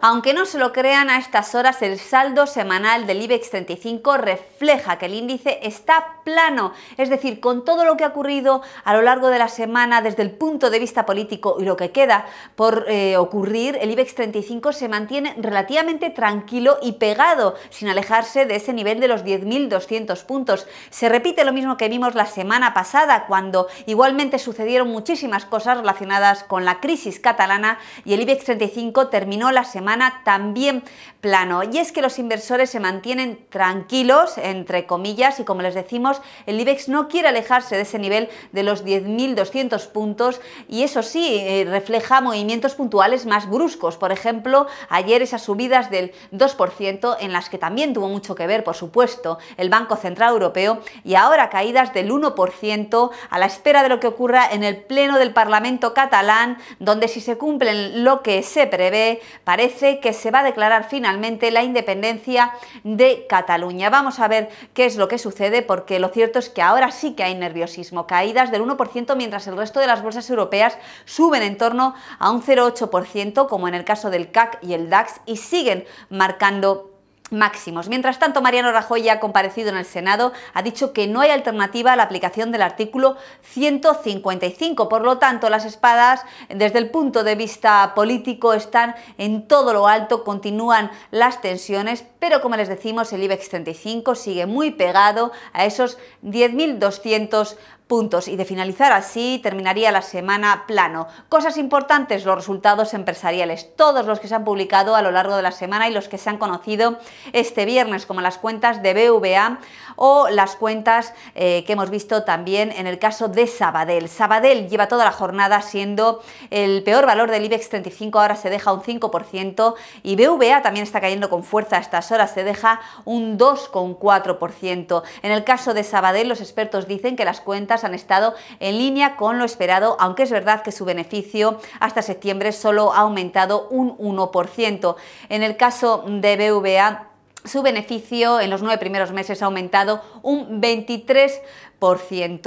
Aunque no se lo crean, a estas horas el saldo semanal del IBEX 35 refleja que el índice está plano, es decir, con todo lo que ha ocurrido a lo largo de la semana desde el punto de vista político y lo que queda por eh, ocurrir, el IBEX 35 se mantiene relativamente tranquilo y pegado, sin alejarse de ese nivel de los 10.200 puntos. Se repite lo mismo que vimos la semana pasada, cuando igualmente sucedieron muchísimas cosas relacionadas con la crisis catalana y el IBEX 35 terminó la semana también plano. Y es que los inversores se mantienen tranquilos, entre comillas, y como les decimos, el IBEX no quiere alejarse de ese nivel de los 10.200 puntos y eso sí, eh, refleja movimientos puntuales más bruscos. Por ejemplo, ayer esas subidas del 2% en las que también tuvo mucho que ver, por supuesto, el Banco Central Europeo y ahora caídas del 1% a la espera de lo que ocurra en el Pleno del Parlamento catalán, donde si se cumplen lo que se prevé, parece que se va a declarar finalmente la independencia de Cataluña. Vamos a ver qué es lo que sucede porque lo cierto es que ahora sí que hay nerviosismo, caídas del 1% mientras el resto de las bolsas europeas suben en torno a un 0,8% como en el caso del CAC y el DAX y siguen marcando máximos. Mientras tanto, Mariano Rajoy ya ha comparecido en el Senado, ha dicho que no hay alternativa a la aplicación del artículo 155. Por lo tanto, las espadas, desde el punto de vista político, están en todo lo alto, continúan las tensiones, pero como les decimos, el IBEX 35 sigue muy pegado a esos 10.200 puntos y de finalizar así terminaría la semana plano. Cosas importantes, los resultados empresariales, todos los que se han publicado a lo largo de la semana y los que se han conocido este viernes, como las cuentas de BVA o las cuentas eh, que hemos visto también en el caso de Sabadell. Sabadell lleva toda la jornada siendo el peor valor del IBEX 35, ahora se deja un 5% y BVA también está cayendo con fuerza a estas horas, se deja un 2,4%. En el caso de Sabadell los expertos dicen que las cuentas han estado en línea con lo esperado, aunque es verdad que su beneficio hasta septiembre solo ha aumentado un 1%. En el caso de BVA, su beneficio en los nueve primeros meses ha aumentado un 23%.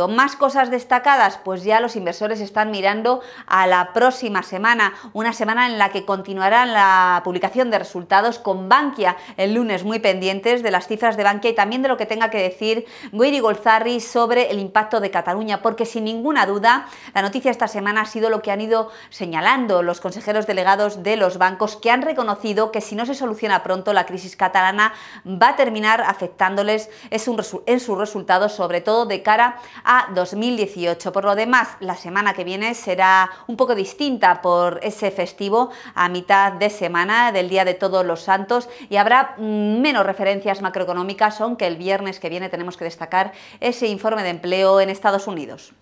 Más cosas destacadas, pues ya los inversores están mirando a la próxima semana, una semana en la que continuarán la publicación de resultados con Bankia el lunes, muy pendientes de las cifras de Bankia y también de lo que tenga que decir Guiri Golzarri sobre el impacto de Cataluña, porque sin ninguna duda la noticia esta semana ha sido lo que han ido señalando los consejeros delegados de los bancos que han reconocido que si no se soluciona pronto la crisis catalana va a terminar afectándoles en sus resultados, sobre todo de cara a 2018. Por lo demás, la semana que viene será un poco distinta por ese festivo a mitad de semana del Día de Todos los Santos y habrá mm, menos referencias macroeconómicas, aunque el viernes que viene tenemos que destacar ese informe de empleo en Estados Unidos.